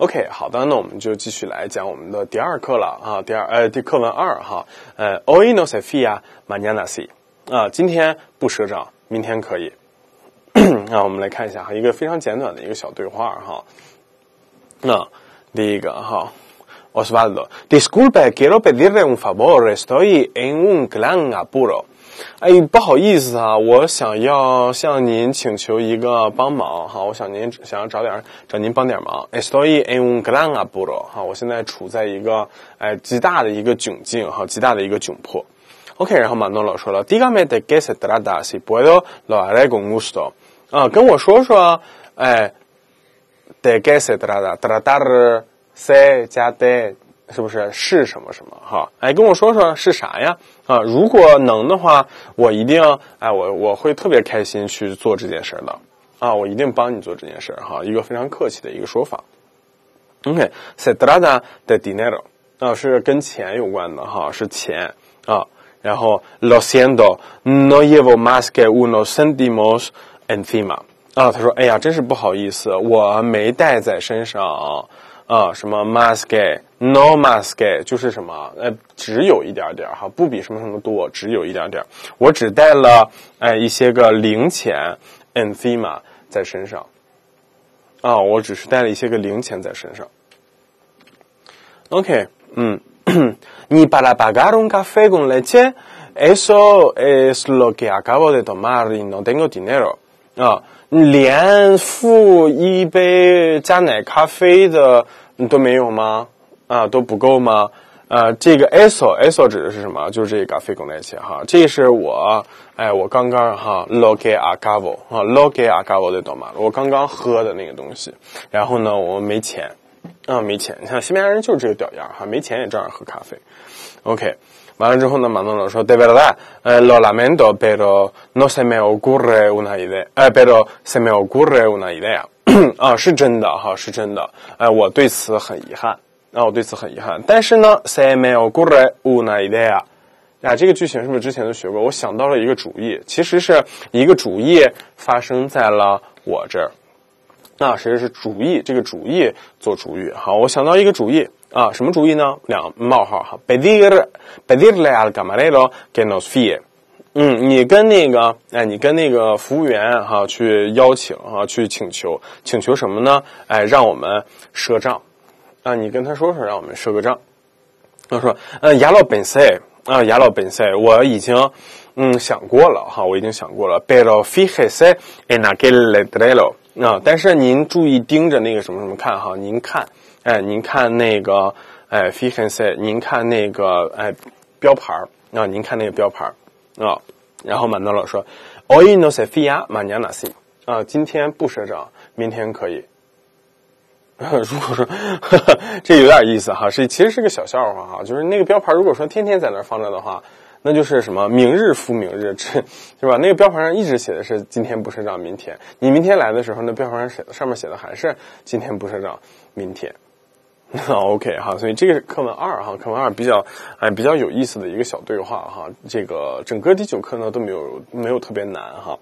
OK，好的，那我们就继续来讲我们的第二课了啊，第二呃，课文二哈，呃，Oy no se fi a mañana si 啊，今天不赊账，明天可以。那我们来看一下哈，一个非常简短的一个小对话哈。那第一个啊，Osvaldo，disculpe, quiero pedirle un favor. Estoy en un gran apuro. 哎，不好意思啊，我想要向您请求一个帮忙哈，我想您想要找点找您帮点忙。Estoy en gran apuro 哈，我现在处在一个哎极大的一个窘境哈，极大的一个窘迫。OK，然后马诺老说了，Diga me de que trata si puedo lo haré con gusto 啊，跟我说说哎，de que se trata tratar se jate 是不是是什么什么哈？哎，跟我说说是啥呀？啊，如果能的话，我一定哎，我我会特别开心去做这件事的啊！我一定帮你做这件事哈，一个非常客气的一个说法。OK，se trata d e dinero，啊，是跟钱有关的哈，是钱啊。然后 lo siento no llevo más que unos c e n t i m o s en cima 啊，他说哎呀，真是不好意思，我没带在身上。啊，什么 mas que，no mas que，就是什么，哎，只有一点点儿哈，不比什么什么多，只有一点点儿。我只带了哎一些个零钱，enfima 在身上。啊，我只是带了一些个零钱在身上。OK，嗯，¿y para pagar un café con leche? Eso es lo que acabo de tomar y no tengo dinero. 啊，连付一杯加奶咖啡的都没有吗？啊，都不够吗？呃，这个 eso eso 指的是什么？就是这个咖啡牛那些哈，这是我哎，我刚刚哈 l o g a c a v o l 啊 l o g a c a v o l 懂吗？我刚刚喝的那个东西，然后呢，我没钱。啊，没钱！你像西班牙人就是这个屌样哈，没钱也照样喝咖啡。OK，完了之后呢，马东老师说：“De verdad，呃，lo lamento pero no se me ocurre una idea，呃，pero se me ocurre una idea 啊，是真的哈，是真的。哎，我对此很遗憾，啊，我对此很遗憾。但是呢，se me ocurre una idea 啊，啊，这个句型是不是之前都学过？我想到了一个主意，其实是一个主意发生在了我这儿。”那谁是主意？这个主意做主语。好，我想到一个主意啊，什么主意呢？两冒号哈。belle belle l c a m a l e r o ganos fe。嗯，你跟那个哎，你跟那个服务员哈，去邀请啊，去请求，请求什么呢？哎，让我们赊账啊，你跟他说说，让我们赊个账。他说呃，ya lo pensé 啊，ya lo pensé，我已经嗯想过了哈，我已经想过了。pero fíjese en aquel entreno。啊！但是您注意盯着那个什么什么看哈，您看，哎，您看那个，哎 f i c a n s y 您看那个，哎，标牌儿，啊，您看那个标牌儿，啊，然后满德老说，oynosia mania na si，啊，今天不赊账，明天可以。如果说 这有点意思哈，是其实是个小笑话哈，就是那个标牌，如果说天天在那放着的话。那就是什么明日复明日，是吧？那个标牌上一直写的是今天不生长，明天你明天来的时候，那标牌上写上面写的还是今天不生长，明天。OK 哈，所以这个是课文二哈，课文二比较哎比较有意思的一个小对话哈。这个整个第九课呢都没有没有特别难哈。